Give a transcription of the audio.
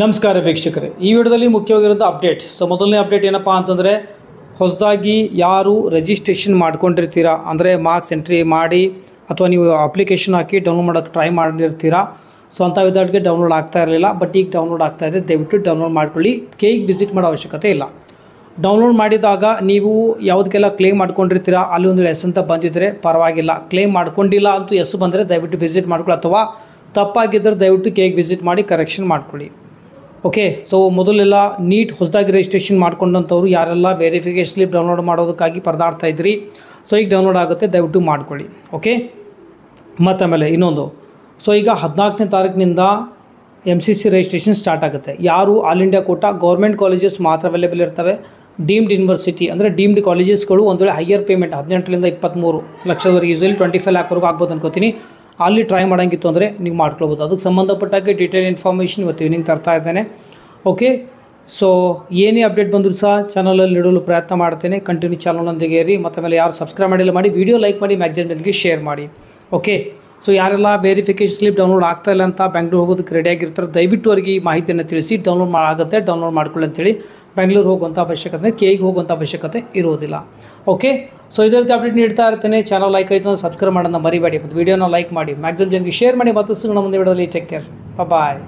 ನಮಸ್ಕಾರ ವೀಕ್ಷಕರೇ ಈ ವಿಡಿಯೋದಲ್ಲಿ ಮುಖ್ಯವಾಗಿರೋದು ಅಪ್ಡೇಟ್ ಸೊ ಮೊದಲನೇ ಅಪ್ಡೇಟ್ ಏನಪ್ಪ ಅಂತಂದರೆ ಹೊಸದಾಗಿ ಯಾರು ರಿಜಿಸ್ಟ್ರೇಷನ್ ಮಾಡ್ಕೊಂಡಿರ್ತೀರಾ ಅಂದರೆ ಮಾರ್ಕ್ಸ್ ಎಂಟ್ರಿ ಮಾಡಿ ಅಥವಾ ನೀವು ಅಪ್ಲಿಕೇಶನ್ ಹಾಕಿ ಡೌನ್ಲೋಡ್ ಮಾಡೋಕ್ಕೆ ಟ್ರೈ ಮಾಡಿರ್ತೀರಾ ಸೊ ಅಂಥ ಡೌನ್ಲೋಡ್ ಆಗ್ತಾ ಇರಲಿಲ್ಲ ಬಟ್ ಈಗ ಡೌನ್ಲೋಡ್ ಆಗ್ತಾ ಇದೆ ದಯವಿಟ್ಟು ಡೌನ್ಲೋಡ್ ಮಾಡ್ಕೊಳ್ಳಿ ಕೇಕ್ ವಿಸಿಟ್ ಮಾಡೋ ಅವಶ್ಯಕತೆ ಇಲ್ಲ ಡೌನ್ಲೋಡ್ ಮಾಡಿದಾಗ ನೀವು ಯಾವುದಕ್ಕೆಲ್ಲ ಕ್ಲೇಮ್ ಮಾಡ್ಕೊಂಡಿರ್ತೀರಾ ಅಲ್ಲಿ ಒಂದು ಎಸ್ ಅಂತ ಬಂದಿದ್ದರೆ ಪರವಾಗಿಲ್ಲ ಕ್ಲೇಮ್ ಮಾಡ್ಕೊಂಡಿಲ್ಲ ಅಂತೂ ಎಸ್ ಬಂದರೆ ದಯವಿಟ್ಟು ವಿಸಿಟ್ ಮಾಡ್ಕೊಳ್ಳಿ ಅಥವಾ ತಪ್ಪಾಗಿದ್ದರೆ ದಯವಿಟ್ಟು ಕೇಕ್ ವಿಸಿಟ್ ಮಾಡಿ ಕರೆಕ್ಷನ್ ಮಾಡ್ಕೊಳ್ಳಿ ಓಕೆ ಸೊ ಮೊದಲೆಲ್ಲ ನೀಟ್ ಹೊಸದಾಗಿ ರಿಜಿಸ್ಟ್ರೇಷನ್ ಮಾಡ್ಕೊಂಡಂಥವ್ರು ಯಾರೆಲ್ಲ ವೆರಿಫಿಕೇಶನ್ ಸ್ಲಿಪ್ ಡೌನ್ಲೋಡ್ ಮಾಡೋದಕ್ಕಾಗಿ ಪರದಾಡ್ತಾ ಇದ್ರಿ ಸೊ ಈಗ ಡೌನ್ಲೋಡ್ ಆಗುತ್ತೆ ದಯವಿಟ್ಟು ಮಾಡ್ಕೊಳ್ಳಿ ಓಕೆ ಮತ್ತು ಆಮೇಲೆ ಇನ್ನೊಂದು ಸೊ ಈಗ ಹದಿನಾಲ್ಕನೇ ತಾರೀಕಿನಿಂದ M C C registration start ಆಗುತ್ತೆ ಯಾರು all India quota government colleges ಮಾತ್ರ ಅವೈಲೇಬಲ್ ಇರ್ತವೆ ಡೀಮ್ಡ್ ಯೂನಿವರ್ಸಿಟಿ ಅಂದರೆ ಡೀಮ್ಡ್ ಕಾಲೇಜಸ್ಗಳು ಒಂದು ವೇಳೆ ಹೈಯರ್ ಪೇಮೆಂಟ್ ಹದಿನೆಂಟರಿಂದ ಇಪ್ಪತ್ತ್ಮೂರು ಲಕ್ಷದವರೆಗೆ ಯೂಸಲಿ ಟ್ವೆಂಟಿ ಫೈವ್ ಲ್ಯಾಕ್ವರೆಗೂ ಆಗ್ಬೋದು ಅನ್ಕೋತೀನಿ ಅಲ್ಲಿ ಟ್ರೈ ಮಾಡೋಂಗಿತ್ತು ಅಂದರೆ ನೀವು ಮಾಡ್ಕೊಳ್ಬೋದು ಅದಕ್ಕೆ ಸಂಬಂಧಪಟ್ಟಾಗೆ ಡೀಟೇಲ್ ಇನ್ಫಾರ್ಮೇಷನ್ ಇವತ್ತು ಇವ್ನಿಂಗ್ ತರ್ತಾ ಇದ್ದೇನೆ ಓಕೆ ಸೊ ಏನೇ ಅಪ್ಡೇಟ್ ಬಂದರೂ ಸಹ ಚಾನಲಲ್ಲಿ ಇಡಲು ಪ್ರಯತ್ನ ಮಾಡ್ತೇನೆ ಕಂಟಿನ್ಯೂ ಚಾನಲ್ನೊಂದಿಗೆ ಇರಿ ಮತ್ತು ಮೇಲೆ ಯಾರು ಸಬ್ಸ್ಕ್ರೈಬ್ ಮಾಡಿಲ್ಲ ಮಾಡಿ ವೀಡಿಯೋ ಲೈಕ್ ಮಾಡಿ ಮ್ಯಾಗ್ಜಿನ್ ಬಂದಿಗೆ ಶೇರ್ ಮಾಡಿ ಓಕೆ ಸೊ ಯಾರೆಲ್ಲ ವೆರಿಫಿಕೇಶನ್ ಸ್ಲಿಪ್ ಡೌನ್ಲೋಡ್ ಆಗ್ತಾ ಇಲ್ಲ ಅಂತ ಬ್ಯಾಂಗ್ಳೂರು ಹೋಗೋದಕ್ಕೆ ರೆಡಿಯಾಗಿರ್ತಾರೆ ದಯವಿಟ್ಟು ಅವರಿಗೆ ಈ ಮಾಹಿತಿಯನ್ನು ತಿಳಿಸಿ ಡೌನ್ಲೋಡ್ ಆಗುತ್ತೆ ಡೌನ್ಲೋಡ್ ಮಾಡ್ಕೊಳ್ಳಿ ಅಂತೇಳಿ ಬೆಂಗಳೂರು ಹೋಗುವಂಥ ಅವಶ್ಯಕತೆ ಕೆಗೆ ಹೋಗುವಂಥ ಅವಶ್ಯಕತೆ ಇರೋದಿಲ್ಲ ಓಕೆ ಸೊ ಇದೇ ರೀತಿ ಅಪ್ಡೇಟ್ ನೀಡ್ತಾ ಇರ್ತೇನೆ ಚಾನಲ್ ಲೈಕ್ ಆಯಿತು ಸಬ್ಸ್ಕ್ರೈಬ್ ಮಾಡೋದನ್ನ ಮರಿಬೇಡಿ ಮತ್ತು ವೀಡಿಯೋನ ಲೈಕ್ ಮಾಡಿ ಮ್ಯಾಕ್ಸಿಮಮ್ ಜನರಿಗೆ ಶೇರ್ ಮಾಡಿ ಮತ್ತಷ್ಟು ಮುಂದೆ ವಿಡಿಯೋದಲ್ಲಿ ಟೇಕ್ ಕೇರ್ ಬಾಯ್